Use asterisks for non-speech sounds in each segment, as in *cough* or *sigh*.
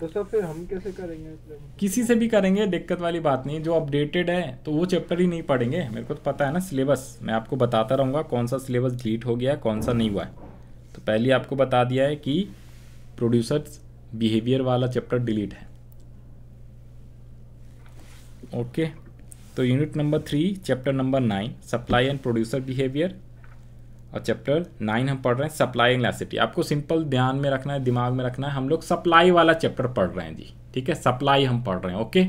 तो सर फिर हम कैसे करेंगे किसी से भी करेंगे दिक्कत वाली बात नहीं जो अपडेटेड है तो वो चैप्टर ही नहीं पढ़ेंगे मेरे को तो पता है ना सिलेबस मैं आपको बताता रहूँगा कौन सा सिलेबस डिलीट हो गया है कौन सा नहीं हुआ है तो पहले आपको बता दिया है कि प्रोड्यूसर्स बिहेवियर वाला चैप्टर डिलीट है ओके तो unit number three chapter number nine supply and producer behaviour और चैप्टर नाइन हम पढ़ रहे हैं सप्लाई इलास्टिटी आपको सिंपल ध्यान में रखना है दिमाग में रखना है हम लोग सप्लाई वाला चैप्टर पढ़ रहे हैं जी ठीक है सप्लाई हम पढ़ रहे हैं ओके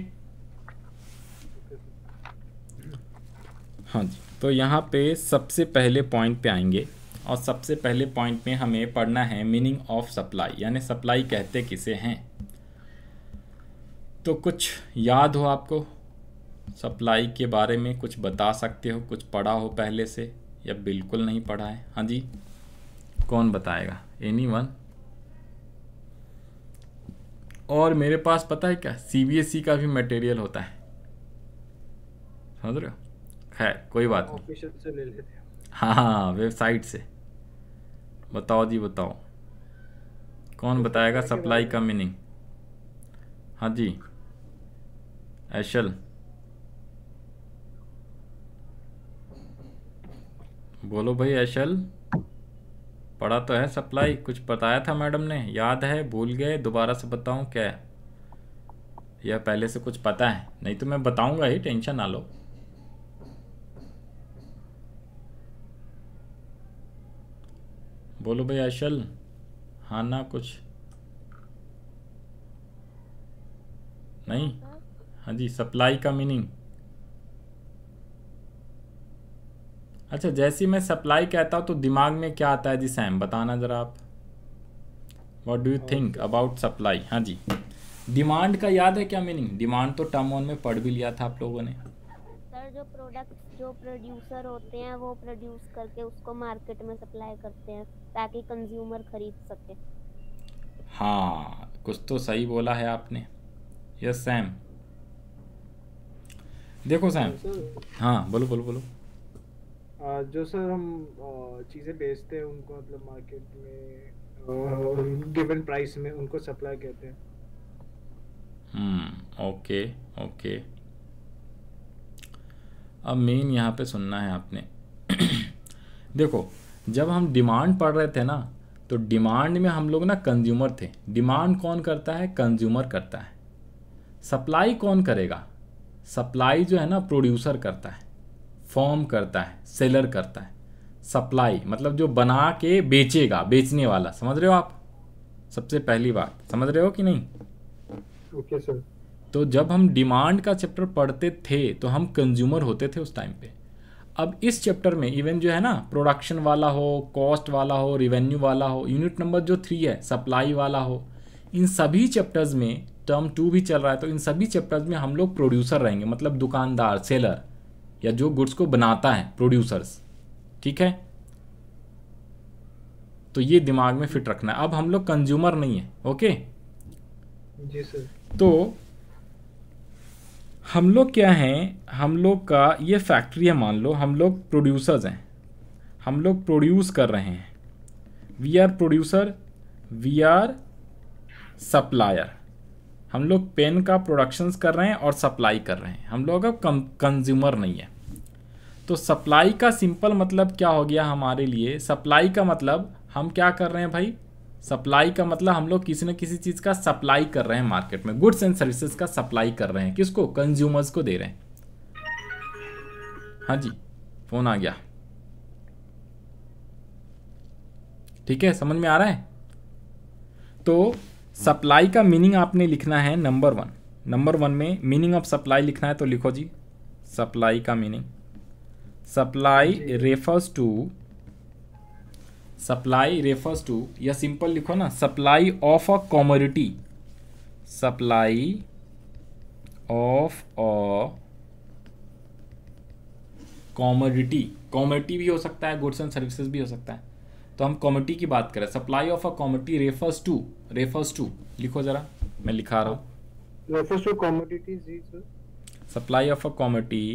हाँ जी तो यहाँ पे सबसे पहले पॉइंट पे आएंगे और सबसे पहले पॉइंट में हमें पढ़ना है मीनिंग ऑफ सप्लाई यानी सप्लाई कहते किसे हैं तो कुछ याद हो आपको सप्लाई के बारे में कुछ बता सकते हो कुछ पढ़ा हो पहले से या बिल्कुल नहीं पढ़ा है हाँ जी कौन बताएगा एनी वन और मेरे पास पता है क्या सी बी एस ई का भी मटेरियल होता है समझ रहे हो खैर कोई बात नहीं से ले लेते हाँ हाँ वेबसाइट हाँ, से बताओ जी बताओ कौन बताएगा सप्लाई का मीनिंग हाँ जी एशल बोलो भाई अशल पढ़ा तो है सप्लाई कुछ बताया था मैडम ने याद है भूल गए दोबारा से बताऊं क्या यह पहले से कुछ पता है नहीं तो मैं बताऊंगा ही टेंशन ना लो बोलो भाई अशल हाँ ना कुछ नहीं हाँ जी सप्लाई का मीनिंग अच्छा जैसे मैं सप्लाई कहता हूँ तो दिमाग में क्या आता है जी सैम बताना ज़रा आप what do you think about supply हाँ जी डिमांड का याद है क्या मीनिंग डिमांड तो टर्म वन में पढ़ भी लिया था आप लोगों ने सर जो प्रोडक्ट जो प्रोड्यूसर होते हैं वो प्रोड्यूस करके उसको मार्केट में सप्लाई करते हैं ताकि कंज्यूमर खरीद सके हाँ कुछ तो सही बोला है आपने यस सैम देखो सैम हाँ बोलो बोलो बोलो जो सर हम चीज़ें बेचते हैं उनको मतलब मार्केट में गिवन प्राइस में उनको सप्लाई कहते हैं हम्म ओके ओके अब मेन यहाँ पे सुनना है आपने *clears throat* देखो जब हम डिमांड पढ़ रहे थे ना तो डिमांड में हम लोग ना कंज्यूमर थे डिमांड कौन करता है कंज्यूमर करता है सप्लाई कौन करेगा सप्लाई जो है ना प्रोड्यूसर करता है फॉर्म करता है सेलर करता है सप्लाई मतलब जो बना के बेचेगा बेचने वाला समझ रहे हो आप सबसे पहली बात समझ रहे हो कि नहीं ओके सर तो जब हम डिमांड का चैप्टर पढ़ते थे तो हम कंज्यूमर होते थे उस टाइम पे अब इस चैप्टर में इवन जो है ना प्रोडक्शन वाला हो कॉस्ट वाला हो रिवेन्यू वाला हो यूनिट नंबर जो थ्री है सप्लाई वाला हो इन सभी चैप्टर्स में टर्म टू भी चल रहा है तो इन सभी चैप्टर्स में हम लोग प्रोड्यूसर रहेंगे मतलब दुकानदार सेलर या जो गुड्स को बनाता है प्रोड्यूसर्स ठीक है तो ये दिमाग में फिट रखना है अब हम लोग कंज्यूमर नहीं है ओके जी सर तो हम लोग क्या हैं हम लोग का ये फैक्ट्री है मान लो हम लोग प्रोड्यूसर्स हैं हम लोग प्रोड्यूस कर रहे हैं we are producer we are supplier हम लोग पेन का प्रोडक्शंस कर रहे हैं और सप्लाई कर रहे हैं हम लोग अब कंज्यूमर नहीं है तो सप्लाई का सिंपल मतलब क्या हो गया हमारे लिए सप्लाई का मतलब हम क्या कर रहे हैं भाई सप्लाई का मतलब हम लोग किसी न किसी चीज़ का सप्लाई कर रहे हैं मार्केट में गुड्स एंड सर्विसेज का सप्लाई कर रहे हैं किसको कंज्यूमर्स को दे रहे हैं हाँ जी फोन आ गया ठीक है समझ में आ रहा है तो सप्लाई का मीनिंग आपने लिखना है नंबर वन नंबर वन में मीनिंग ऑफ सप्लाई लिखना है तो लिखो जी सप्लाई का meaning supply refers to supply refers to या सिंपल लिखो ना supply of a commodity supply of a commodity commodity भी हो सकता है गुड्स एंड सर्विसेज भी हो सकता है तो हम कॉमिटी की बात करें supply of a commodity refers to refers to लिखो जरा मैं लिखा रहा हूँ refers to supply of a commodity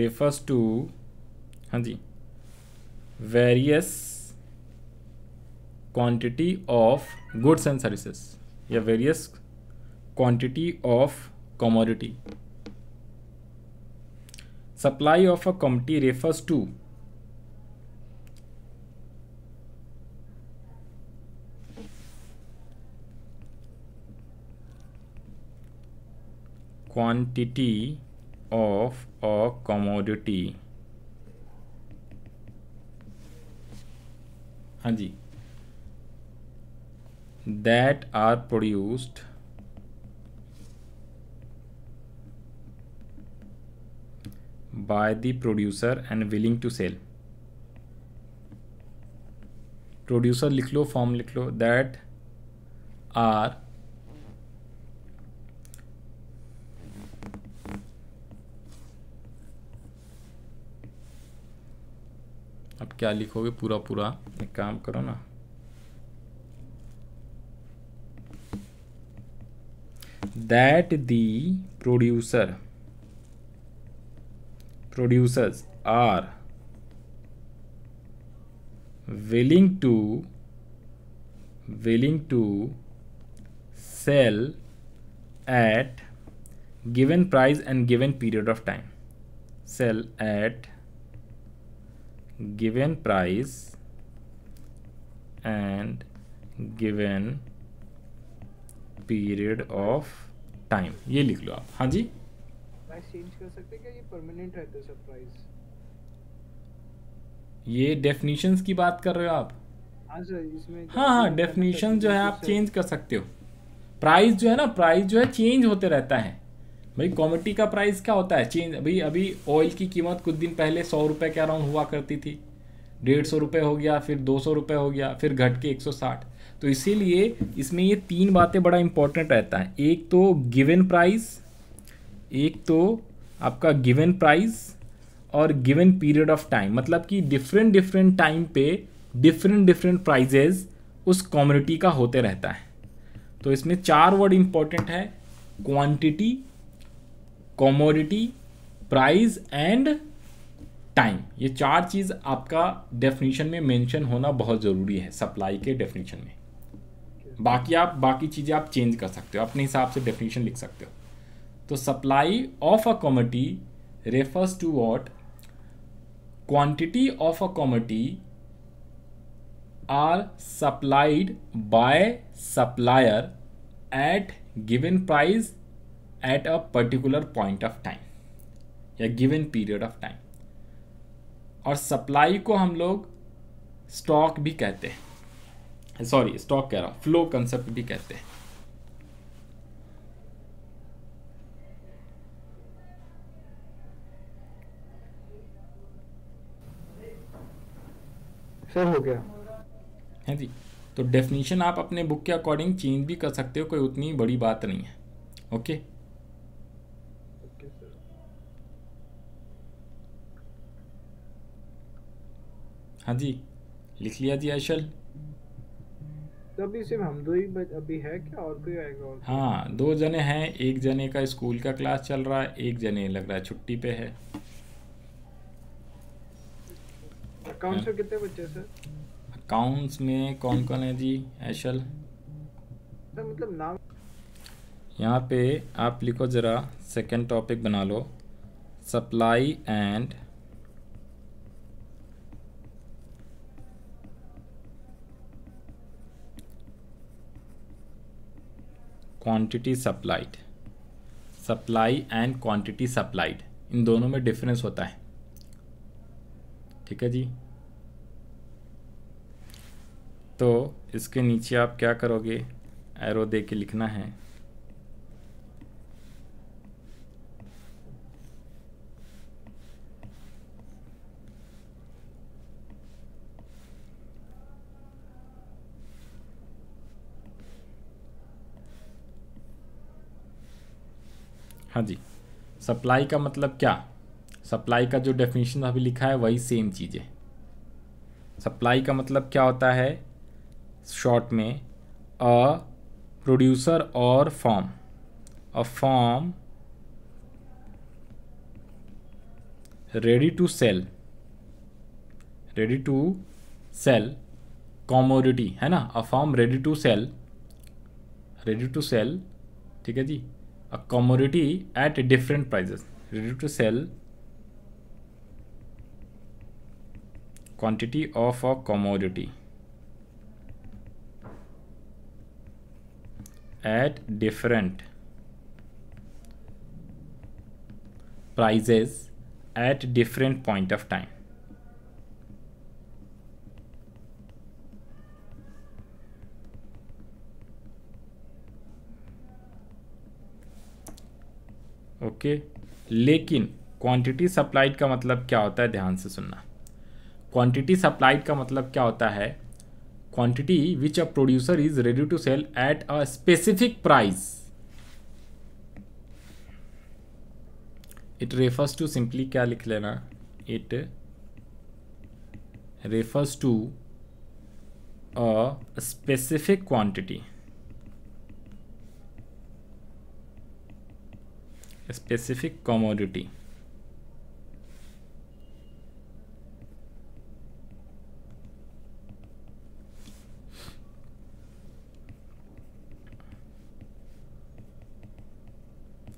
refers to हाँ जी various quantity of goods and services या various quantity of commodity supply of a commodity refers to quantity of a commodity that are produced by the producer and willing to sell producer लिख form firm that are क्या लिखोगे पूरा पूरा एक काम करो ना that the producer producers are willing to willing to sell at given price and given period of time sell at given price and given period of time ये लिख लो आप हाँ जी प्राइस चेंज कर सकते क्या ये परमानेंट रहते सर ये डेफिनेशंस की बात कर रहे हो आप हाँ हाँ डेफिनेशन हाँ, जो है तो आप चेंज कर सकते हो प्राइस जो है ना प्राइस जो है चेंज होते रहता है भाई कॉमिटी का प्राइस क्या होता है चेंज भाई अभी ऑयल की कीमत कुछ दिन पहले सौ रुपये के अराउंड हुआ करती थी डेढ़ सौ रुपये हो गया फिर दो सौ रुपये हो गया फिर घट के एक सौ साठ तो इसीलिए इसमें ये तीन बातें बड़ा इंपॉर्टेंट रहता है एक तो गिवन प्राइस एक तो आपका गिवन प्राइस और गिवन पीरियड ऑफ टाइम मतलब कि डिफरेंट डिफरेंट टाइम पे डिफरेंट डिफरेंट प्राइजेज उस कम्युनिटी का होते रहता है तो इसमें चार वर्ड इम्पॉर्टेंट है quantity commodity price and time ये चार चीज़ आपका डेफिनेशन में मेंशन होना बहुत ज़रूरी है सप्लाई के डेफिनेशन में बाकी आप बाकी चीज़ें आप चेंज कर सकते हो अपने हिसाब से डेफिनेशन लिख सकते हो तो supply of a commodity refers to what quantity of a commodity are supplied by supplier at given price at a particular point of time या गिवन पीरियड ऑफ टाइम और सप्लाई को हम लोग स्टॉक भी कहते हैं सॉरी स्टॉक कह रहा हूँ फ्लो कंसेप्ट भी कहते हैं सर हो गया है हाँ जी तो डेफिनेशन आप अपने बुक के अकॉर्डिंग चेंज भी कर सकते हो कोई उतनी बड़ी बात नहीं है ओके हाँ जी लिख लिया जी अशल तो अभी सिर्फ हम दो ही अभी है क्या और कोई आएगा हाँ दो जने हैं एक जने का स्कूल का क्लास चल रहा है एक जने लग रहा है छुट्टी पे है अकाउंट्स में कितने बच्चे सर अकाउंट्स में कौन कौन है जी ऐशल तो मतलब नाम यहाँ पे आप लिखो ज़रा सेकंड टॉपिक बना लो supply and quantity supplied supply and quantity supplied इन दोनों में डिफरेंस होता है ठीक है जी तो इसके नीचे आप क्या करोगे एरो दे के लिखना है हाँ जी सप्लाई का मतलब क्या सप्लाई का जो डेफिनेशन अभी लिखा है वही सेम चीज़ है सप्लाई का मतलब क्या होता है शॉर्ट में अ प्रोड्यूसर और firm a firm ready to sell ready to sell commodity है ना a firm ready to sell ready to sell ठीक है जी a commodity at different prices ready to sell quantity of a commodity at different prices at different point of time okay लेकिन quantity supplied का मतलब क्या होता है ध्यान से सुनना क्वांटिटी सप्लाइड का मतलब क्या होता है quantity which a producer is ready to sell at a specific price it refers to simply क्या लिख लेना it refers to a specific quantity specific commodity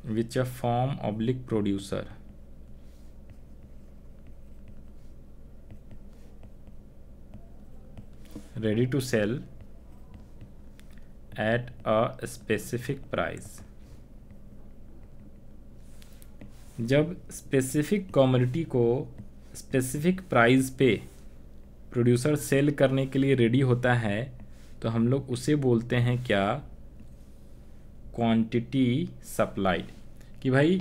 which a form oblique producer ready to sell at a specific price जब specific commodity को specific price पे producer sell करने के लिए ready होता है तो हम लोग उसे बोलते हैं क्या क्वांटिटी सप्लाइड कि भाई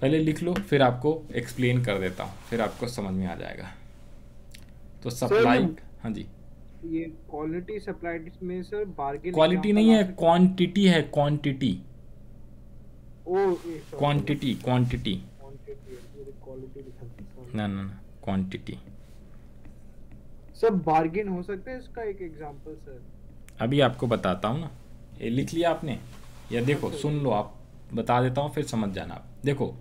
पहले लिख लो फिर आपको एक्सप्लेन कर देता हूँ फिर आपको समझ में आ जाएगा तो सप्लाई हाँ जी ये क्वालिटी सप्लाई में सर बार्गेनिंग क्वालिटी नहीं है क्वांटिटी है क्वांटिटी क्वांटिटी तो क्वांटिटी ना ना क्वांटिटी सर बार्गेन हो सकता है इसका एक एग्जांपल सर अभी आपको बताता हूँ ना ये लिख लिया आपने या हाँ, देखो सुन लो आप बता देता हूँ फिर समझ जाना आप देखो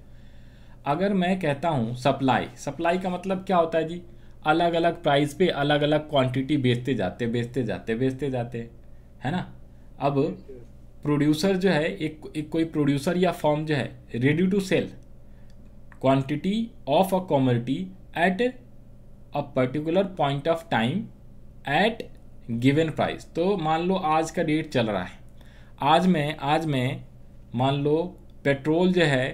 अगर मैं कहता हूँ सप्लाई सप्लाई का मतलब क्या होता है जी अलग अलग प्राइस पे अलग अलग क्वांटिटी बेचते जाते बेचते जाते बेचते जाते है ना अब प्रोड्यूसर जो है एक, एक कोई प्रोड्यूसर या फॉर्म जो है ready to sell quantity of a commodity at a particular point of time at given price तो मान लो आज का डेट चल रहा है आज मैं आज मैं मान लो पेट्रोल जो है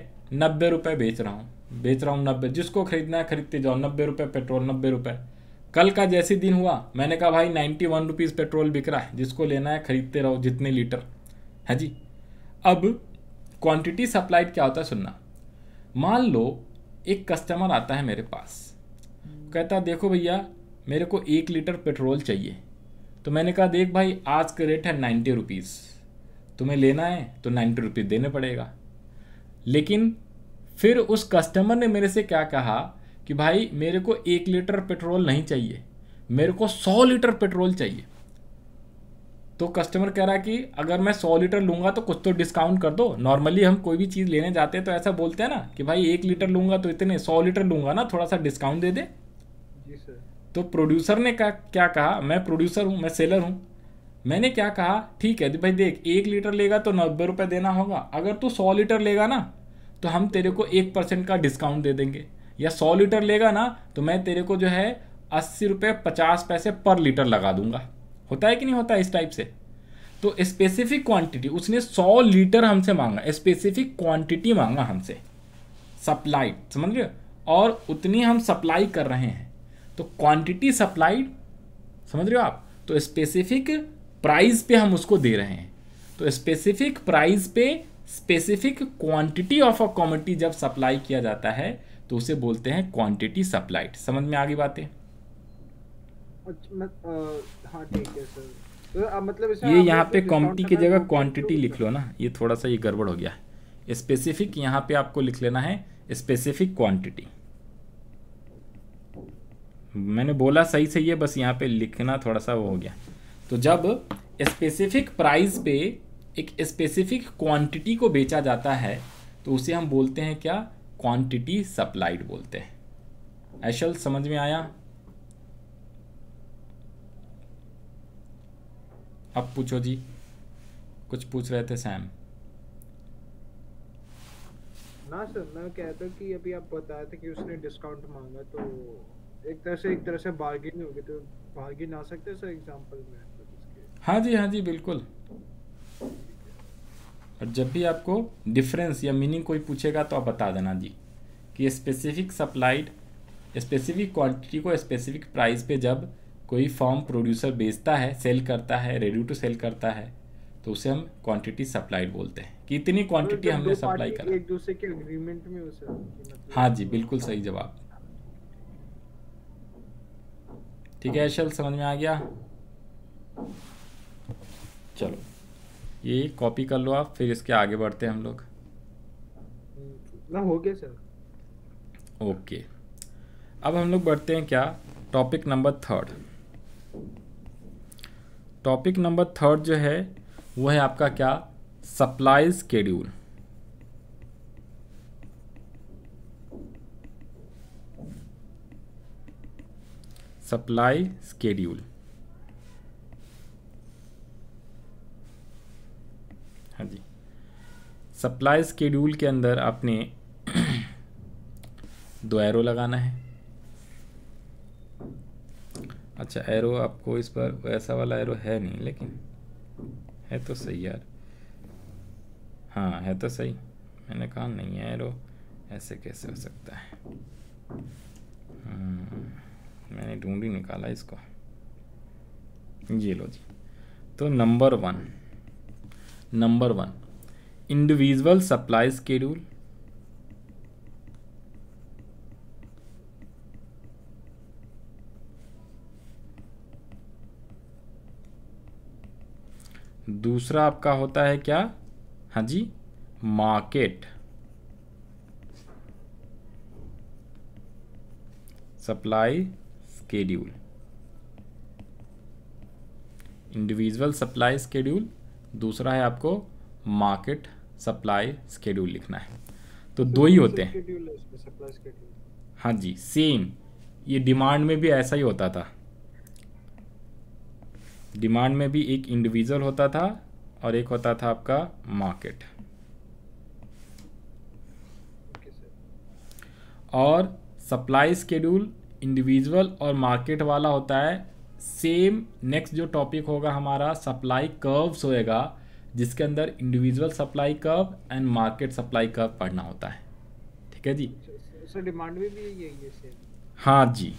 नब्बे रुपये बेच रहा हूँ बेच रहा हूँ नब्बे जिसको खरीदना है खरीदते जाओ नब्बे रुपये पेट्रोल नब्बे रुपये कल का जैसे दिन हुआ मैंने कहा भाई नाइन्टी वन रुपीज़ पेट्रोल बिक रहा है जिसको लेना है खरीदते रहो जितने लीटर हाँ जी अब क्वांटिटी सप्लाइड क्या होता है सुनना मान लो एक कस्टमर आता है मेरे पास कहता देखो भैया मेरे को एक लीटर पेट्रोल चाहिए तो मैंने कहा देख भाई आज का रेट है नाइन्टी रुपीज़ तुम्हें लेना है तो नाइन्टी रुपीज़ देने पड़ेगा लेकिन फिर उस कस्टमर ने मेरे से क्या कहा कि भाई मेरे को एक लीटर पेट्रोल नहीं चाहिए मेरे को सौ लीटर पेट्रोल चाहिए तो कस्टमर कह रहा है कि अगर मैं सौ लीटर लूँगा तो कुछ तो डिस्काउंट कर दो नॉर्मली हम कोई भी चीज़ लेने जाते हैं तो ऐसा बोलते हैं ना कि भाई एक लीटर लूँगा तो इतने सौ लीटर लूँगा ना थोड़ा सा डिस्काउंट दे दे जी सर तो प्रोड्यूसर ने कहा क्या कहा मैं प्रोड्यूसर हूँ मैं सेलर हूँ मैंने क्या कहा ठीक है भाई देख एक लीटर लेगा तो नब्बे रुपये देना होगा अगर तू सौ लीटर लेगा ना तो हम तेरे को एक परसेंट का डिस्काउंट दे देंगे या सौ लीटर लेगा ना तो मैं तेरे को जो है अस्सी रुपये पचास पैसे पर लीटर लगा दूंगा होता है कि नहीं होता इस टाइप से तो स्पेसिफिक क्वांटिटी उसने 100 लीटर हमसे मांगा स्पेसिफिक क्वांटिटी मांगा हमसे सप्लाइड समझ गए और उतनी हम सप्लाई कर रहे हैं तो क्वांटिटी सप्लाइड समझ रहे हो आप तो स्पेसिफिक प्राइस पे हम उसको दे रहे हैं तो स्पेसिफिक प्राइस पे specific quantity of a commodity जब सप्लाई किया जाता है तो उसे बोलते हैं क्वांटिटी सप्लाइड समझ में आ गई बातें अच्छा, हाँ ठीक है सर तो, मतलब ये यहाँ पे क्वान्टिटी की जगह क्वान्टिटी लिख लो ना ये थोड़ा सा ये गड़बड़ हो गया है स्पेसिफिक यहाँ पे आपको लिख लेना है स्पेसिफिक क्वान्टिटी मैंने बोला सही सही है बस यहाँ पे लिखना थोड़ा सा वो हो गया तो जब स्पेसिफिक प्राइस पे एक स्पेसिफिक क्वांटिटी को बेचा जाता है तो उसे हम बोलते हैं क्या क्वांटिटी सप्लाइड बोलते हैं ऐशल समझ में आया अब पूछो जी कुछ पूछ रहे थे सैम ना सर मैं कहता कि अभी आप बता थे कि उसने डिस्काउंट मांगा तो एक तरह से एक तरह से बार्गेन हो गई तो बार्गेन आ सकते सर एग्जांपल में हाँ जी हाँ जी बिल्कुल और जब भी आपको डिफरेंस या मीनिंग कोई पूछेगा तो आप बता देना जी कि स्पेसिफिक सप्लाइड स्पेसिफिक क्वांटिटी को स्पेसिफिक प्राइस पे जब कोई फॉर्म प्रोड्यूसर बेचता है सेल करता है रेडी टू सेल करता है तो उसे हम क्वांटिटी सप्लाइड बोलते हैं कितनी क्वांटिटी तो हमने सप्लाई करा एक दूसरे के एग्रीमेंट में उसे मतलब हाँ जी बिल्कुल सही जवाब ठीक है ऐशल समझ में आ गया चलो ये कॉपी कर लो आप फिर इसके आगे बढ़ते हैं हम लोग ना हो गया सर ओके अब हम लोग बढ़ते हैं क्या topic number third topic number third जो है वो है आपका क्या सप्लाई स्केड्यूल सप्लाई स्केड्यूल हाँ जी सप्लाई स्केड्यूल के अंदर आपने *clears throat* दो एरो लगाना है अच्छा एरो आपको इस पर ऐसा वाला एरो है नहीं लेकिन है तो सही यार हाँ है तो सही मैंने कहा नहीं है एरो ऐसे कैसे हो सकता है हम्म, मैंने ढूंढ ही निकाला इसको ये लो जी तो number one number one individual supply schedule दूसरा आपका होता है क्या हाँ जी market supply schedule individual supply schedule दूसरा है आपको मार्केट सप्लाई स्केड्यूल लिखना है तो दो ही होते हैं हाँ जी सेम ये डिमांड में भी ऐसा ही होता था डिमांड में भी एक इंडिविजुअल होता था और एक होता था आपका मार्केट और सप्लाई स्केड्यूल इंडिविजुअल और मार्केट वाला होता है सेम नेक्स्ट जो टॉपिक होगा हमारा सप्लाई कर्व्स होएगा जिसके अंदर individual supply curve and market supply curve पढ़ना होता है ठीक है जी अच्छा, सर डिमांड में भी यही है हाँ जी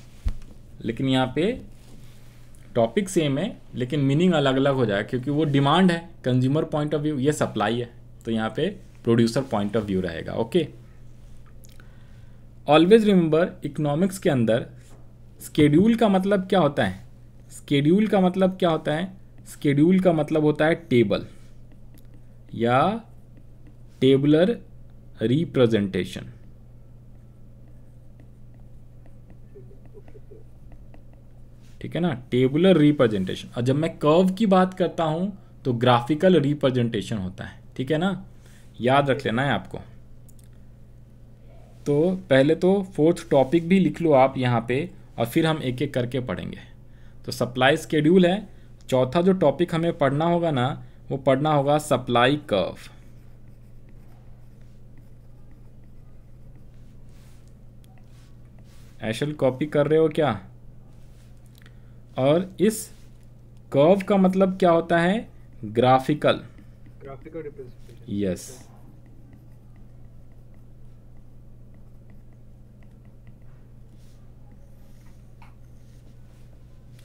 लेकिन यहाँ पे टॉपिक सेम है लेकिन मीनिंग अलग अलग हो जाएगा क्योंकि वो डिमांड है कंज्यूमर पॉइंट ऑफ व्यू ये सप्लाई है तो यहाँ पे प्रोड्यूसर पॉइंट ऑफ व्यू रहेगा ओके ऑलवेज रिमेंबर इकोनॉमिक्स के अंदर स्केड्यूल का मतलब क्या होता है स्केड्यूल का मतलब क्या होता है स्केड्यूल का मतलब होता है टेबल या टेबलर रिप्रेजेंटेशन ठीक है ना टेबुलर रिप्रेजेंटेशन और जब मैं कर्व की बात करता हूँ तो ग्राफिकल रिप्रेजेंटेशन होता है ठीक है ना याद रख लेना है आपको तो पहले तो फोर्थ टॉपिक भी लिख लो आप यहाँ पे और फिर हम एक एक करके पढ़ेंगे तो सप्लाई स्केड्यूल है चौथा जो टॉपिक हमें पढ़ना होगा ना वो पढ़ना होगा सप्लाई कर्व एशल कॉपी कर रहे हो क्या और इस कर्व का मतलब क्या होता है ग्राफिकल ग्राफिकल यस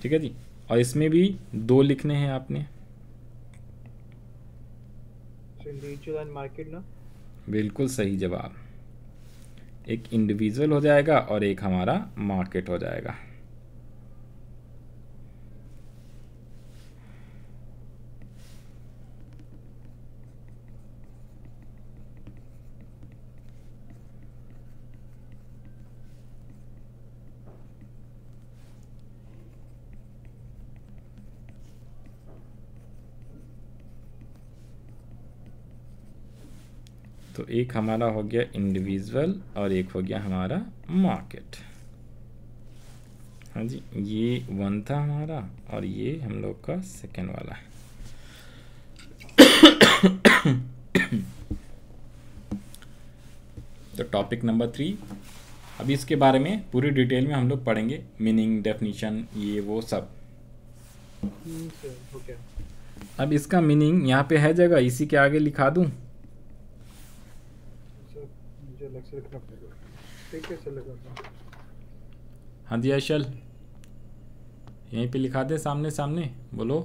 ठीक है जी और इसमें भी दो लिखने हैं आपने मार्केट ना बिल्कुल सही जवाब एक इंडिविजुअल हो जाएगा और एक हमारा मार्केट हो जाएगा तो एक हमारा हो गया इंडिविजुअल और एक हो गया हमारा मार्केट हाँ जी ये वन था हमारा और ये हम लोग का सेकेंड वाला है तो टॉपिक नंबर थ्री अभी इसके बारे में पूरी डिटेल में हम लोग पढ़ेंगे मीनिंग डेफिनेशन ये वो सब hmm, अब इसका मीनिंग यहाँ पे है जगह इसी के आगे लिखा दूँ अलग से रखना पड़ेगा ठीक है सर लगा हाँ जी अशल यहीं पे लिखा दे सामने सामने बोलो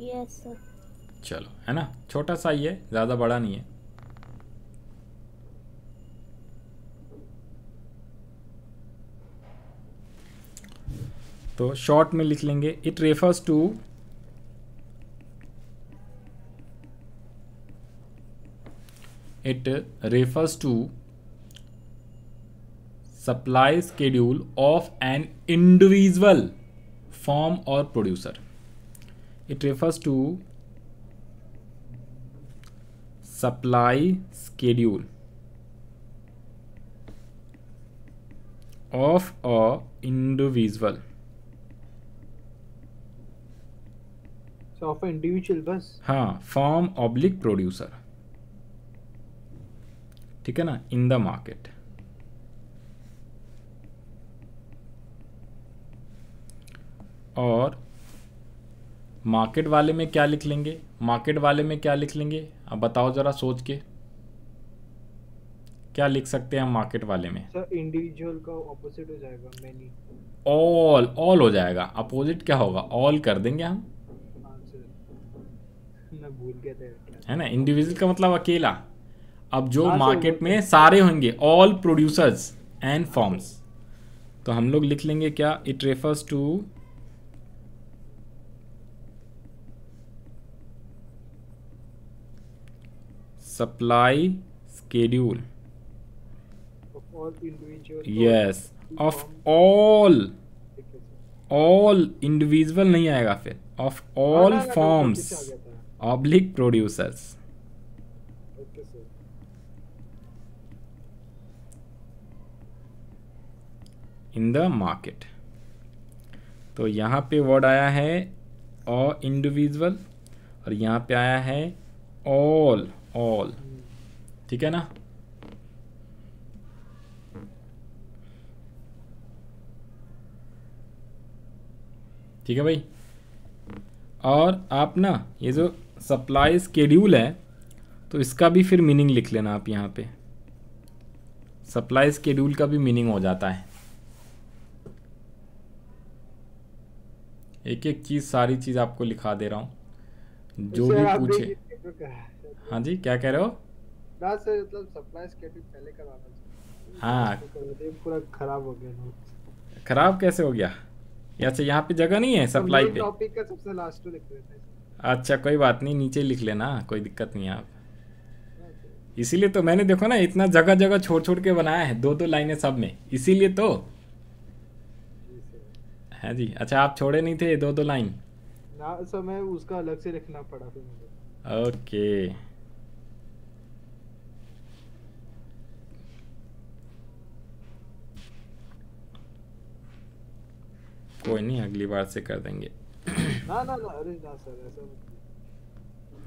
यस yes, चलो है ना छोटा सा ही है ज़्यादा बड़ा नहीं है तो शॉर्ट में लिख लेंगे it refers to it refers to supply schedule of an individual farm or producer it refers to supply schedule of a individual so of an individual bus हाँ farm oblique producer ठीक है ना in the market और market वाले में क्या लिख लेंगे मार्केट वाले में क्या लिख लेंगे अब बताओ ज़रा सोच के क्या लिख सकते हैं हम मार्केट वाले में इंडिविजुअल का ऑपोजिट हो जाएगा ऑल ऑल हो जाएगा अपोजिट क्या होगा ऑल कर देंगे हम हाँ, *laughs* है ना इंडिविजुअल का मतलब अकेला अब जो मार्केट हाँ, में सारे होंगे ऑल प्रोड्यूसर्स एंड फॉर्म्स तो हम लोग लिख लेंगे क्या it refers to supply schedule yes of all all individual नहीं आएगा फिर of all forms oblique producers in the market तो यहाँ पे वर्ड आया है अ इंडिविजुअल और यहाँ पे आया है ऑल ऑल ठीक है ना ठीक है भाई और आप ना ये जो सप्लाई स्केड्यूल है तो इसका भी फिर मीनिंग लिख लेना आप यहाँ पे सप्लाई स्केड्यूल का भी मीनिंग हो जाता है एक एक चीज़ सारी चीज़ आपको लिखा दे रहा हूँ जो भी पूछे हाँ जी क्या कह रहे हो मतलब हाँ तो पूरा खराब हो गया खराब कैसे हो गया अच्छा यहाँ पे जगह नहीं है सप्लाई पे टॉपिक का सबसे लास्ट लिख अच्छा कोई बात नहीं नीचे लिख लेना कोई दिक्कत नहीं आप हाँ इसीलिए तो मैंने देखो ना इतना जगह जगह छोड़ छोड़ के बनाया है दो दो लाइनें सब में इसीलिए तो है जी अच्छा आप छोड़े नहीं थे दो दो लाइन ना समय उसका अलग से लिखना पड़ा फिर मुझे ओके कोई नहीं अगली बार से कर देंगे ना ना ना अरे ना सर ऐसा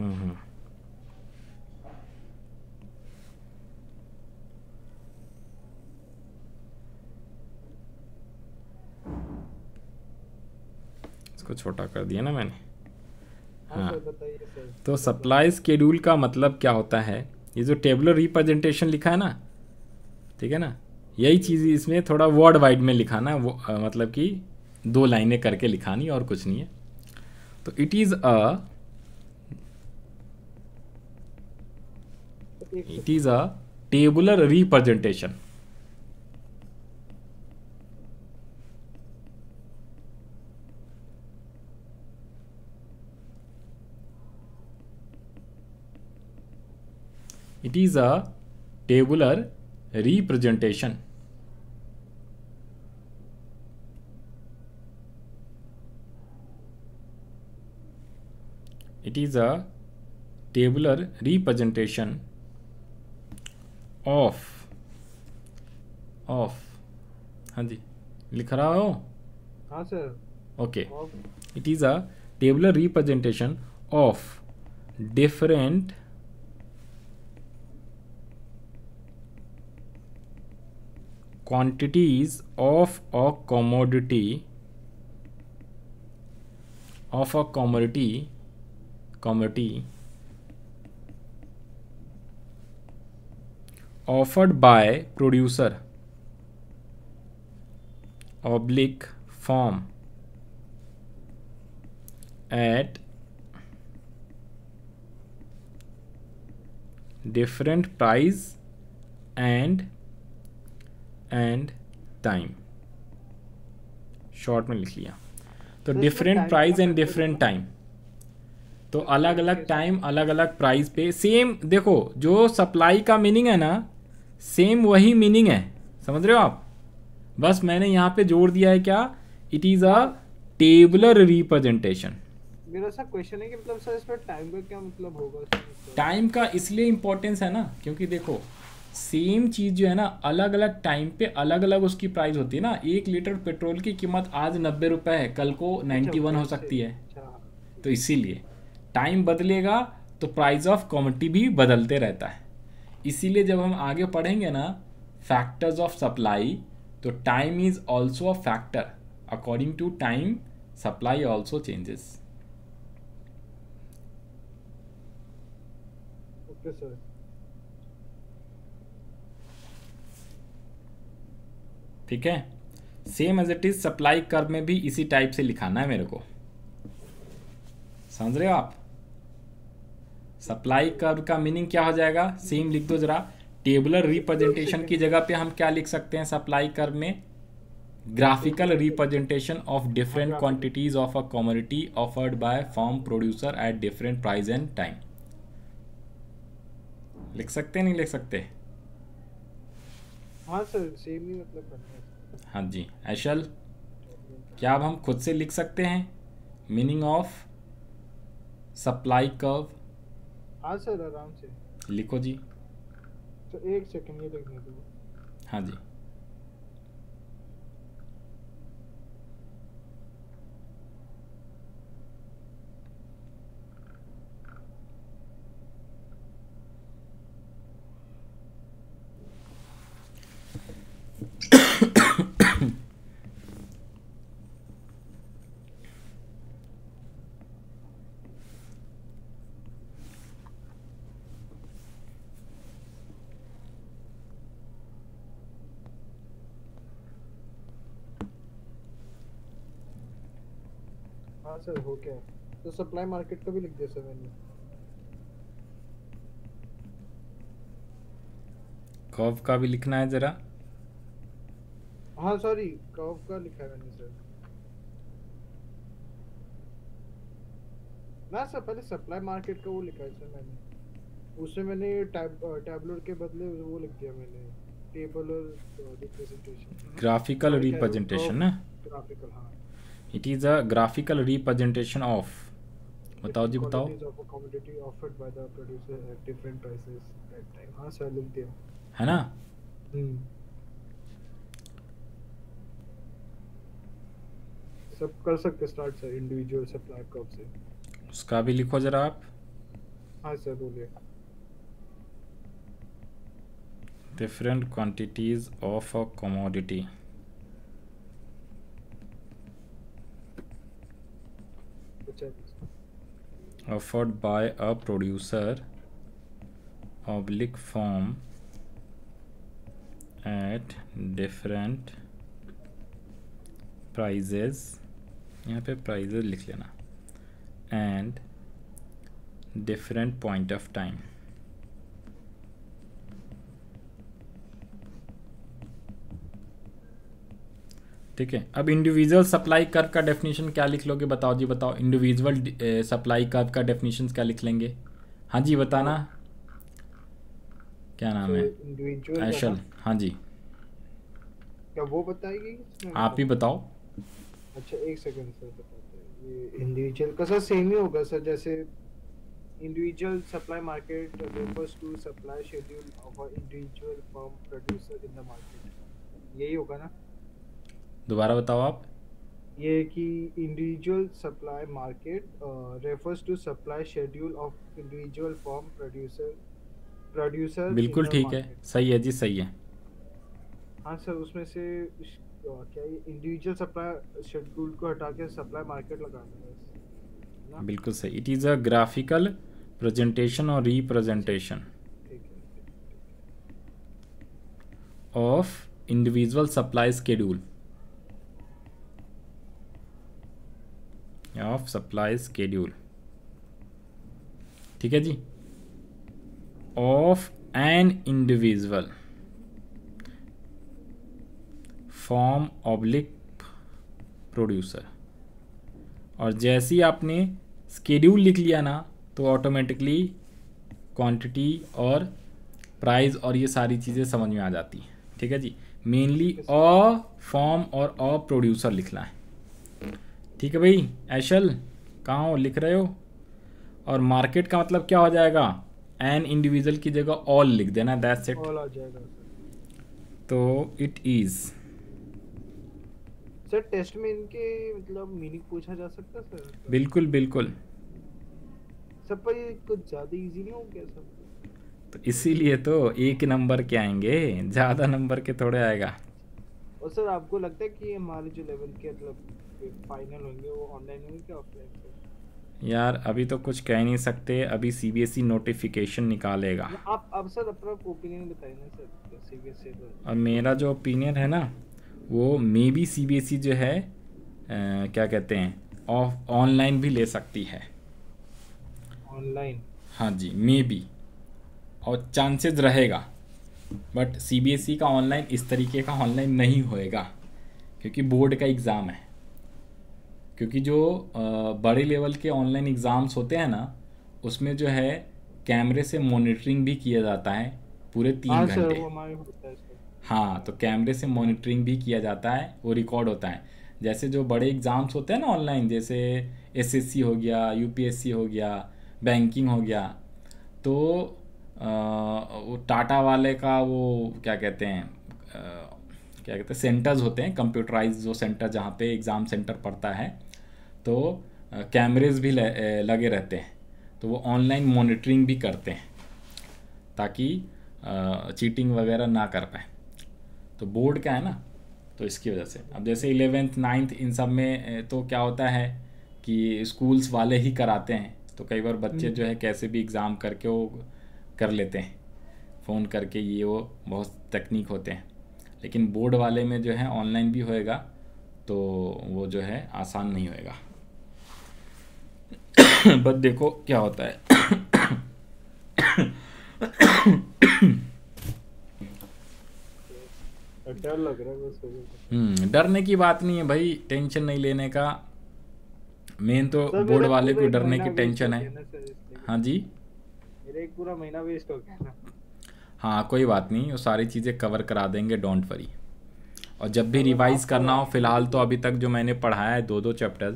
हम्म हम्म इसको छोटा कर दिया ना मैंने हाँ, हाँ। तो सप्लाई स्केड्यूल का मतलब क्या होता है ये जो टेबलर रिप्रेजेंटेशन लिखा है ना ठीक है ना यही चीज़ इसमें थोड़ा वर्ड वाइड में लिखाना वो आ, मतलब कि दो लाइनें करके लिखानी और कुछ नहीं है तो it is a it is a tabular representation it is a tabular representation it is a tabular representation of of हाँ जी लिख रहा हो हाँ sir okay it is a tabular representation of different quantities of a commodity of a commodity commodity offered by producer oblique form at different price and and time short में लिख लिया तो different price and different time तो अलग अलग time अलग अलग price पे सेम देखो जो सप्लाई का मीनिंग है ना सेम वही मीनिंग है समझ रहे हो आप बस मैंने यहाँ पे जोड़ दिया है क्या it is a tabular representation मेरा क्वेश्चन है कि मतलब सर इसमें टाइम का क्या मतलब होगा टाइम का इसलिए इम्पोर्टेंस है ना क्योंकि देखो सेम चीज़ जो है ना अलग अलग टाइम पे अलग अलग उसकी प्राइस होती है ना एक लीटर पेट्रोल की कीमत आज नब्बे रुपये है कल को नाइन्टी अच्छा, वन हो अच्छा, सकती है अच्छा। तो इसीलिए टाइम बदलेगा तो प्राइस ऑफ कॉमोडिटी भी बदलते रहता है इसीलिए जब हम आगे पढ़ेंगे ना फैक्टर्स ऑफ सप्लाई तो time is also a factor according to time supply also changes okay sir ठीक है same as it is supply curve में भी इसी टाइप से लिखाना है मेरे को समझ रहे हो आप सप्लाई कर्व का मीनिंग क्या हो जाएगा सेम लिख दो जरा टेबुलर रिप्रेजेंटेशन की जगह पे हम क्या लिख सकते हैं सप्लाई कर्व में graphical representation of different quantities of a commodity offered by form producer at different price and time लिख सकते नहीं लिख सकते हाँ सर सेम ही मतलब हाँ जी ऐशल क्या अब हम खुद से लिख सकते हैं मीनिंग ऑफ सप्लाई कर्व हाँ सर आराम से लिखो जी तो एक सेकंड ये लिखने दो हाँ जी हाँ सर हो क्या तो सप्लाई मार्केट का भी लिख दिया सर मैंने कॉफ का भी लिखना है जरा हाँ सॉरी कॉफ का लिखा है मैंने सर ना सर पहले सप्लाई मार्केट का वो लिखा है सर मैंने उसे मैंने टैब टैबलर के बदले वो लिख दिया मैंने टेबल और रिप्रेजेंटेशन ग्राफिकल रिप्रेजेंटेशन ना ग्राफिकल हाँ it is a graphical representation of बताओ जी बताओ हाँ, है ना हम्म। सब कर सकते start sir individual supplier curve से उसका भी लिखो जरा आप हाँ सर बोलिए different quantities of a commodity offered by a producer oblique form at different prices यहाँ पे prices लिख लेना and different point of time ठीक है अब इंडिविजुअल सप्लाई कर्व का डेफिनेशन क्या लिख लोगे बताओ जी बताओ इंडिविजुअल सप्लाई कर्व का डेफिनेशन क्या लिख लेंगे हाँ जी बताना क्या नाम है ऐशल हाँ जी क्या वो बताएगी आप ही बताओ अच्छा एक सेकंड सर बताते हैं इंडिविजुअल का सर सेम ही होगा सर जैसे individual supply market refers to supply schedule of a individual firm producer in the market यही होगा ना दोबारा बताओ आप ये कि individual supply market refers to supply schedule of individual form producer producer बिल्कुल ठीक है सही है जी सही है हाँ सर उसमें से क्या ये इंडिविजुअल सप्लाई शेड्यूल को हटा के सप्लाई मार्केट लगा है बिल्कुल सही it is a graphical presentation और representation of individual supply schedule of supply schedule ठीक है जी of an individual form oblique producer और जैसे ही आपने स्केड्यूल लिख लिया ना तो ऑटोमेटिकली क्वांटिटी और प्राइस और ये सारी चीज़ें समझ में आ जाती हैं ठीक है जी मेनली अ फॉर्म और अ प्रोड्यूसर लिखना है ठीक है भाई एशल कहाँ हो लिख रहे हो और मार्केट का मतलब क्या हो जाएगा एन इंडिविजुअल की जगह ऑल लिख देना दैट्स इट तो इट इज सर टेस्ट में इनके मतलब मीनिंग पूछा जा सकता है सर बिल्कुल बिल्कुल सब पर कुछ ज्यादा इजी नहीं हो गया सर तो इसीलिए तो एक नंबर के आएंगे ज्यादा नंबर के थोड़े आएगा और सर आपको लगता है कि हमारे जो लेवल के मतलब फाइनल होंगे वो ऑनलाइन होंगे क्या ऑफलाइन यार अभी तो कुछ कह नहीं सकते अभी ई नोटिफिकेशन e निकालेगा हाँ, आप अब सर अपना ओपिनियन बताइए ना सर सीबीएसई e और मेरा जो ओपिनियन है ना वो may be C B S E जो है आ, क्या कहते हैं ऑफ ऑनलाइन भी ले सकती है ऑनलाइन हाँ जी मे बी और चांसेस रहेगा but C B S E का ऑनलाइन इस तरीके का ऑनलाइन नहीं होएगा क्योंकि बोर्ड का एग्ज़ाम है क्योंकि जो बड़े लेवल के ऑनलाइन एग्ज़ाम्स होते हैं ना उसमें जो है कैमरे से मॉनिटरिंग भी किया जाता है पूरे तीन हाँ घंटे हाँ तो कैमरे से मॉनिटरिंग भी किया जाता है वो रिकॉर्ड होता है जैसे जो बड़े एग्ज़ाम्स होते हैं ना ऑनलाइन जैसे एस हो गया यू हो गया बैंकिंग हो गया तो आ, वो टाटा वाले का वो क्या कहते हैं आ, क्या कहते हैं सेंटर्स होते हैं कंप्यूटराइज जो सेंटर जहाँ पे एग्ज़ाम सेंटर पड़ता है तो कैमरेज भी लगे रहते हैं तो वो ऑनलाइन मॉनिटरिंग भी करते हैं ताकि चीटिंग वगैरह ना कर पाए तो बोर्ड का है ना तो इसकी वजह से अब जैसे इलेवेंथ नाइन्थ इन सब में तो क्या होता है कि स्कूल्स वाले ही कराते हैं तो कई बार बच्चे हम्म। जो है कैसे भी एग्ज़ाम करके वो कर लेते हैं फ़ोन करके ये वो बहुत तकनीक होते हैं लेकिन बोर्ड वाले में जो है ऑनलाइन भी होएगा तो वो जो है आसान नहीं होएगा *coughs* बट देखो क्या होता है डर लग रहा है हम्म डरने की बात नहीं है भाई टेंशन नहीं लेने का मेन तो बोर्ड वाले को डरने की टेंशन है हाँ जी मेरे एक पूरा महीना वेस्ट हो गया हाँ कोई बात नहीं वो सारी चीज़ें कवर करा देंगे डोंट वरी और जब भी रिवाइज करना हो फिलहाल तो अभी तक जो मैंने पढ़ाया है दो दो चैप्टर्स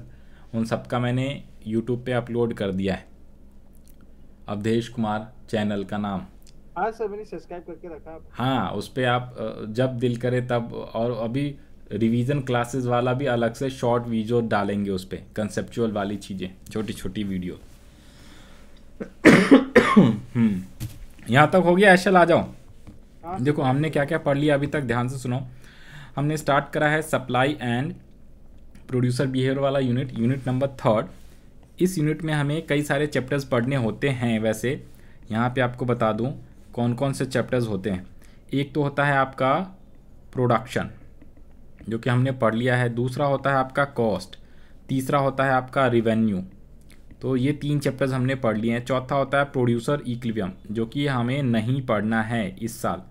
उन सब का मैंने यूट्यूब पे अपलोड कर दिया है अवधेश कुमार चैनल का नाम हाँ सर मैंने सब्सक्राइब करके रखा हाँ उस पर आप जब दिल करे तब और अभी रिवीजन क्लासेस वाला भी अलग से शॉर्ट वीडियो डालेंगे उस पर कंसेप्चुअल वाली चीज़ें छोटी छोटी वीडियो हम्म, यहाँ तक हो गया ऐशल आ जाओ हाँ। देखो हमने क्या क्या पढ़ लिया अभी तक ध्यान से सुनो हमने स्टार्ट करा है सप्लाई एंड प्रोड्यूसर बिहेवियर वाला यूनिट यूनिट नंबर थर्ड इस यूनिट में हमें कई सारे चैप्टर्स पढ़ने होते हैं वैसे यहाँ पे आपको बता दूँ कौन कौन से चैप्टर्स होते हैं एक तो होता है आपका प्रोडक्शन जो कि हमने पढ़ लिया है दूसरा होता है आपका कॉस्ट तीसरा होता है आपका रिवेन्यू तो ये तीन चैप्टर्स हमने पढ़ लिए हैं चौथा होता है प्रोड्यूसर इक्वियम जो कि हमें नहीं पढ़ना है इस साल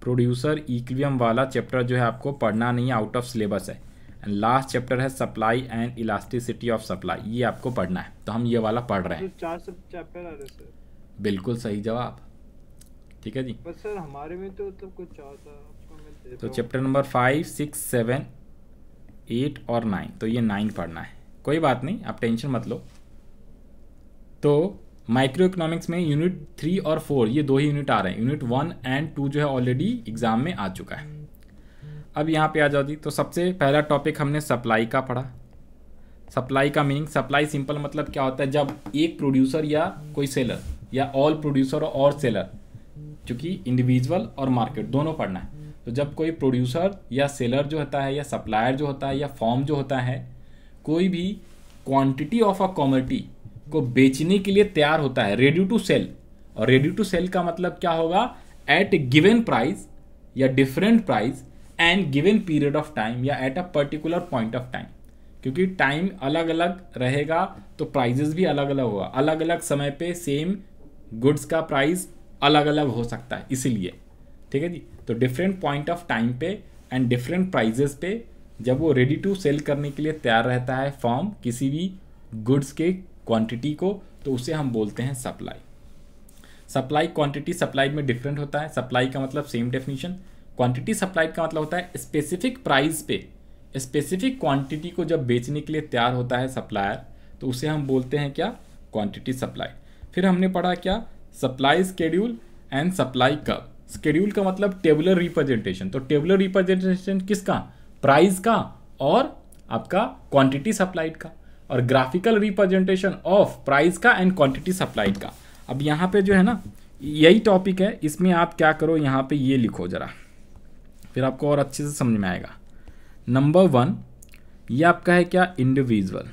प्रोड्यूसर इक्वियम वाला चैप्टर जो है आपको पढ़ना नहीं आउट ऑफ सिलेबस है एंड लास्ट चैप्टर है supply and elasticity of supply ये आपको पढ़ना है तो हम ये वाला पढ़ रहे हैं तो चार सब चैप्टर आ रहे सर बिल्कुल सही जवाब ठीक है जी पर सर हमारे में तो मतलब कुछ था तो chapter number five six seven eight और नाइन तो ये नाइन पढ़ना है कोई बात नहीं आप टेंशन मत लो तो माइक्रो इकोनॉमिक्स में यूनिट थ्री और फोर ये दो ही यूनिट आ रहे हैं यूनिट वन एंड टू जो है ऑलरेडी एग्जाम में आ चुका है अब यहाँ पे आ जाओ जी तो सबसे पहला टॉपिक हमने सप्लाई का पढ़ा सप्लाई का मीनिंग सप्लाई सिंपल मतलब क्या होता है जब एक प्रोड्यूसर या कोई सेलर या ऑल प्रोड्यूसर और सेलर क्योंकि इंडिविजुअल और मार्केट दोनों पढ़ना है तो जब कोई प्रोड्यूसर या सेलर जो होता है या सप्लायर जो होता है या फॉर्म जो होता है कोई भी क्वांटिटी ऑफ अ कॉमोडिटी को बेचने के लिए तैयार होता है रेडी टू सेल और रेडी टू सेल का मतलब क्या होगा एट गिवन प्राइस या different price and given period of time या at a particular point of time क्योंकि टाइम अलग अलग रहेगा तो प्राइजेस भी अलग अलग होगा अलग अलग समय पे सेम गुड्स का प्राइस अलग अलग हो सकता है इसीलिए ठीक है जी तो डिफरेंट पॉइंट ऑफ टाइम पे एंड डिफरेंट प्राइजेस पे जब वो रेडी टू सेल करने के लिए तैयार रहता है फॉर्म किसी भी गुड्स के क्वांटिटी को तो उसे हम बोलते हैं सप्लाई सप्लाई क्वांटिटी सप्लाई में डिफरेंट होता है सप्लाई का मतलब सेम डेफिनेशन क्वांटिटी सप्लाइड का मतलब होता है स्पेसिफिक प्राइस पे स्पेसिफिक क्वांटिटी को जब बेचने के लिए तैयार होता है सप्लायर तो उसे हम बोलते हैं क्या क्वांटिटी सप्लाई फिर हमने पढ़ा क्या सप्लाई स्केड्यूल एंड सप्लाई कब स्केड्यूल का मतलब टेबुलर रिप्रेजेंटेशन तो टेबुलर रिप्रेजेंटेशन किसका प्राइस का और आपका क्वांटिटी सप्लाइड का और ग्राफिकल रिप्रेजेंटेशन ऑफ प्राइस का एंड क्वांटिटी सप्लाइड का अब यहाँ पे जो है ना यही टॉपिक है इसमें आप क्या करो यहाँ पे ये लिखो जरा फिर आपको और अच्छे से समझ में आएगा नंबर वन ये आपका है क्या इंडिविजुअल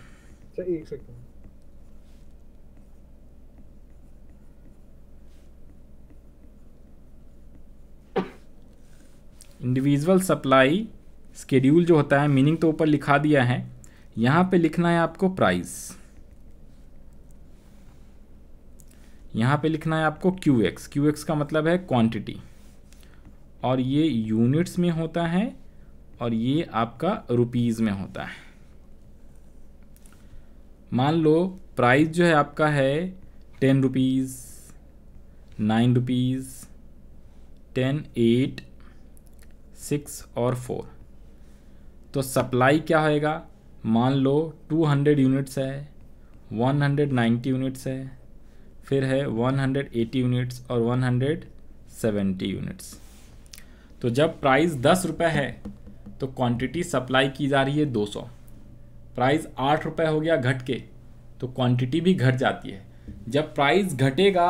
इंडिविजुअल सप्लाई स्केड्यूल जो होता है मीनिंग तो ऊपर लिखा दिया है यहां पे लिखना है आपको प्राइस यहां पे लिखना है आपको क्यू एक्स क्यू एक्स का मतलब है क्वांटिटी और ये यूनिट्स में होता है और ये आपका रुपीज़ में होता है मान लो प्राइस जो है आपका है ten rupees nine rupees ten eight six और फोर तो सप्लाई क्या होएगा मान लो टू हंड्रेड यूनिट्स है वन हंड्रेड नाइन्टी यूनिट्स है फिर है वन हंड्रेड एटी यूनिट्स और वन हंड्रेड सेवेंटी यूनिट्स तो जब प्राइस दस रुपये है तो क्वांटिटी सप्लाई की जा रही है दो सौ प्राइस आठ रुपये हो गया घट के तो क्वांटिटी भी घट जाती है जब प्राइस घटेगा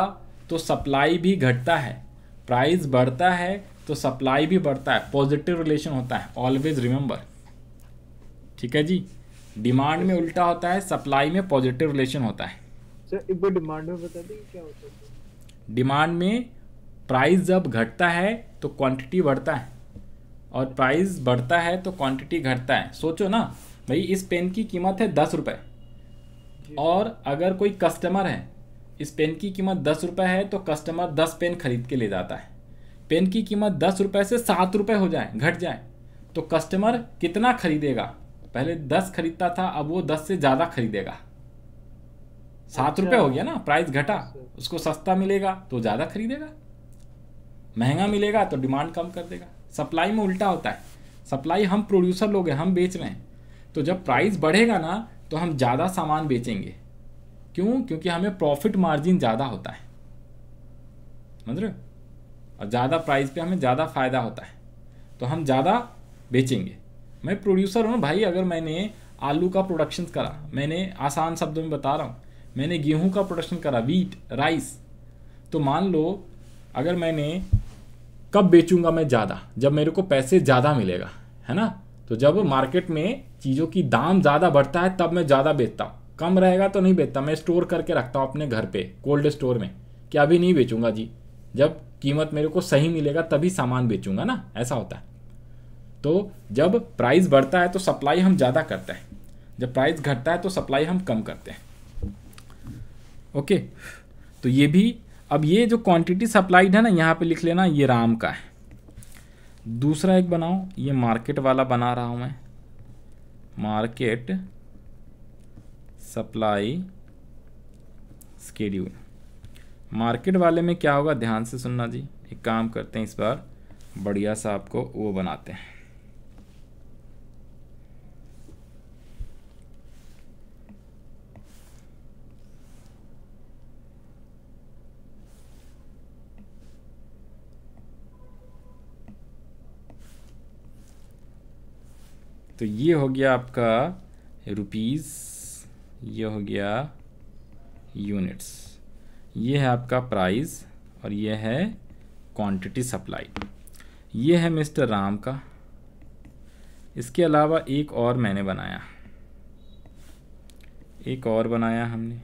तो सप्लाई भी घटता है प्राइस बढ़ता है तो सप्लाई भी बढ़ता है पॉजिटिव रिलेशन होता है ऑलवेज रिमेंबर ठीक है जी डिमांड में उल्टा होता है सप्लाई में पॉजिटिव रिलेशन होता है सर एक बार डिमांड में बता दें क्या होता है डिमांड में प्राइस जब घटता है तो क्वांटिटी बढ़ता है और प्राइस बढ़ता है तो क्वांटिटी घटता है सोचो ना भाई इस पेन की कीमत है दस रुपये और अगर कोई कस्टमर है इस पेन की कीमत दस रुपये है तो कस्टमर दस पेन खरीद के ले जाता है पेन की कीमत दस रुपये से सात रुपये हो जाए घट जाए तो कस्टमर कितना खरीदेगा पहले दस खरीदता था अब वो दस से ज़्यादा खरीदेगा सात रुपये अच्छा। हो गया ना प्राइस घटा अच्छा। उसको सस्ता मिलेगा तो ज़्यादा खरीदेगा महंगा मिलेगा तो डिमांड कम कर देगा सप्लाई में उल्टा होता है सप्लाई हम प्रोड्यूसर लोग हैं हम बेच रहे हैं तो जब प्राइस बढ़ेगा ना तो हम ज़्यादा सामान बेचेंगे क्यों क्योंकि हमें प्रॉफिट मार्जिन ज़्यादा होता है समझ रहे और ज़्यादा प्राइस पे हमें ज़्यादा फ़ायदा होता है तो हम ज़्यादा बेचेंगे मैं प्रोड्यूसर हूँ भाई अगर मैंने आलू का प्रोडक्शन करा मैंने आसान शब्दों में बता रहा हूँ मैंने गेहूँ का प्रोडक्शन करा वीट राइस तो मान लो अगर मैंने कब बेचूंगा मैं ज़्यादा जब मेरे को पैसे ज़्यादा मिलेगा है ना तो जब मार्केट में चीज़ों की दाम ज़्यादा बढ़ता है तब मैं ज़्यादा बेचता हूँ कम रहेगा तो नहीं बेचता मैं स्टोर करके रखता हूँ अपने घर पे कोल्ड स्टोर में कि अभी नहीं बेचूंगा जी जब कीमत मेरे को सही मिलेगा तभी सामान बेचूंगा ना ऐसा होता है तो जब प्राइस बढ़ता है तो सप्लाई हम ज़्यादा करते हैं जब प्राइस घटता है तो सप्लाई हम कम करते हैं ओके तो ये भी अब ये जो क्वांटिटी सप्लाइड है ना यहाँ पे लिख लेना ये राम का है दूसरा एक बनाओ ये मार्केट वाला बना रहा हूँ मैं मार्केट सप्लाई स्केड्यूल मार्केट वाले में क्या होगा ध्यान से सुनना जी एक काम करते हैं इस बार बढ़िया सा आपको वो बनाते हैं तो ये हो गया आपका रुपीज़ ये हो गया यूनिट्स ये है आपका प्राइस और ये है क्वांटिटी सप्लाई ये है मिस्टर राम का इसके अलावा एक और मैंने बनाया एक और बनाया हमने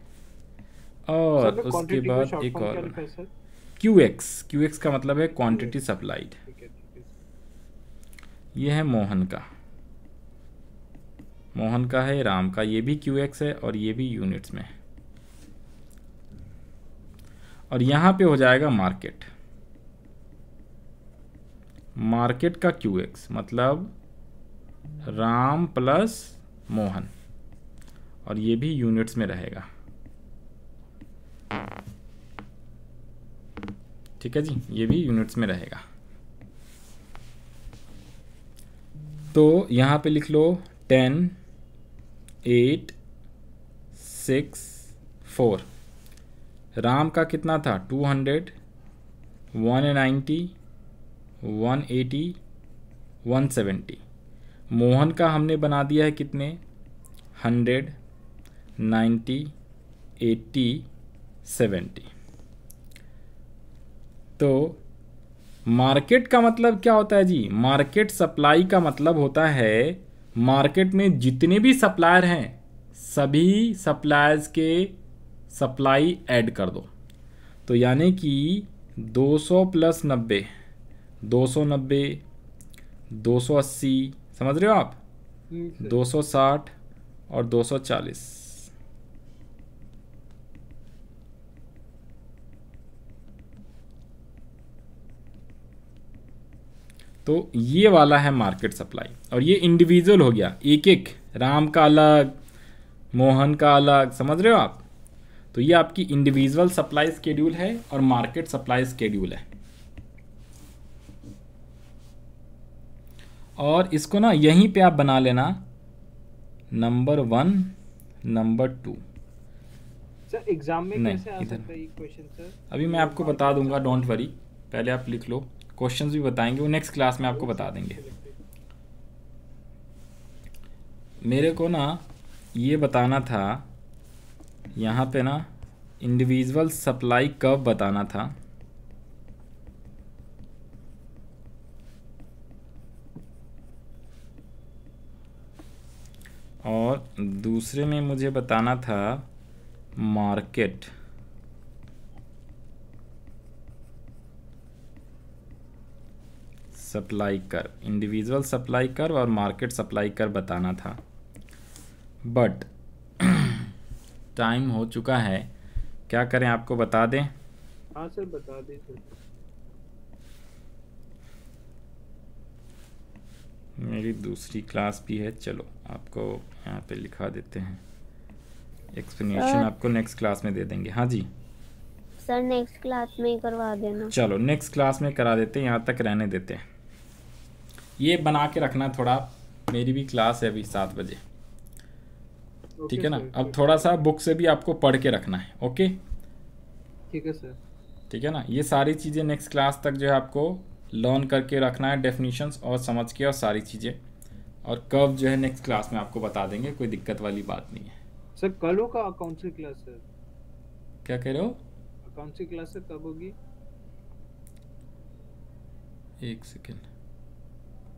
और तो उसके बाद एक और क्यू एक्स क्यू एक्स का मतलब है क्वांटिटी सप्लाइड ये है मोहन का मोहन का है राम का ये भी क्यू एक्स है और ये भी यूनिट्स में है और यहाँ पे हो जाएगा मार्केट मार्केट का क्यू एक्स मतलब राम प्लस मोहन और ये भी यूनिट्स में रहेगा ठीक है जी ये भी यूनिट्स में रहेगा तो यहाँ पे लिख लो ten eight six four Ram का कितना था two hundred one ninety one eighty one seventy Mohan का हमने बना दिया है कितने हंड्रेड नाइन्टी एट्टी सेवेंटी तो मार्केट का मतलब क्या होता है जी मार्केट सप्लाई का मतलब होता है मार्केट में जितने भी सप्लायर हैं सभी सप्लायर्स के सप्लाई ऐड कर दो तो यानी कि 200 प्लस 90 290 280 समझ रहे हो आप 260 हम्म, और 240 तो ये वाला है मार्केट सप्लाई और ये इंडिविजुअल हो गया एक एक राम का अलग मोहन का अलग समझ रहे हो आप तो ये आपकी इंडिविजुअल सप्लाई स्केड्यूल है और मार्केट सप्लाई स्केड्यूल है और इसको ना यहीं पे आप बना लेना number one number two sir exam में नहीं, कैसे आ सकता है क्वेश्चन सर अभी मैं आपको बता दूंगा डोंट वरी पहले आप लिख लो क्वेश्चन भी बताएंगे वो नेक्स्ट क्लास में आपको बता देंगे मेरे को ना ये बताना था यहाँ पे ना इंडिविजुअल सप्लाई कब बताना था और दूसरे में मुझे बताना था मार्केट सप्लाई कर इंडिविजुअल सप्लाई कर और मार्केट सप्लाई कर बताना था बट टाइम *clears throat* हो चुका है क्या करें आपको बता दें हाँ सर बता दें मेरी दूसरी क्लास भी है चलो आपको यहाँ पे लिखा देते हैं एक्सप्लेनेशन आपको नेक्स्ट क्लास में दे देंगे हाँ जी सर नेक्स्ट क्लास में करवा देना चलो नेक्स्ट क्लास में करा देते हैं यहाँ तक रहने देते हैं ये बना के रखना थोड़ा मेरी भी क्लास है अभी सात बजे ठीक है ना अब थोड़ा सा बुक से भी आपको पढ़ के रखना है ओके ठीक है सर ठीक है ना ये सारी चीज़ें नेक्स्ट क्लास तक जो है आपको लर्न करके रखना है डेफिनेशंस और समझ के और सारी चीज़ें और कब जो है नेक्स्ट क्लास में आपको बता देंगे कोई दिक्कत वाली बात नहीं है सर कल का कौन सी क्लास है क्या कह रहे हो कौन सी क्लास है कब होगी एक सेकेंड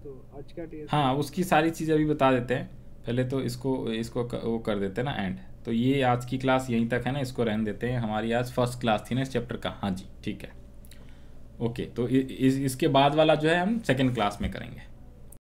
तो आज का टीएसपी हाँ उसकी सारी चीज़ें अभी बता देते हैं पहले तो इसको इसको वो कर देते हैं ना एंड तो ये आज की क्लास यहीं तक है ना इसको रहने देते हैं हमारी आज फर्स्ट क्लास थी ना इस चैप्टर का हाँ जी ठीक है ओके तो इ, इसके बाद वाला जो है हम सेकेंड क्लास में करेंगे